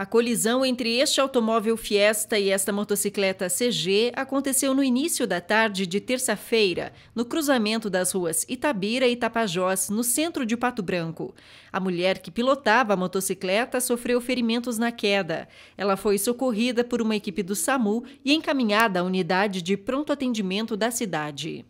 A colisão entre este automóvel Fiesta e esta motocicleta CG aconteceu no início da tarde de terça-feira, no cruzamento das ruas Itabira e Tapajós, no centro de Pato Branco. A mulher que pilotava a motocicleta sofreu ferimentos na queda. Ela foi socorrida por uma equipe do SAMU e encaminhada à unidade de pronto atendimento da cidade.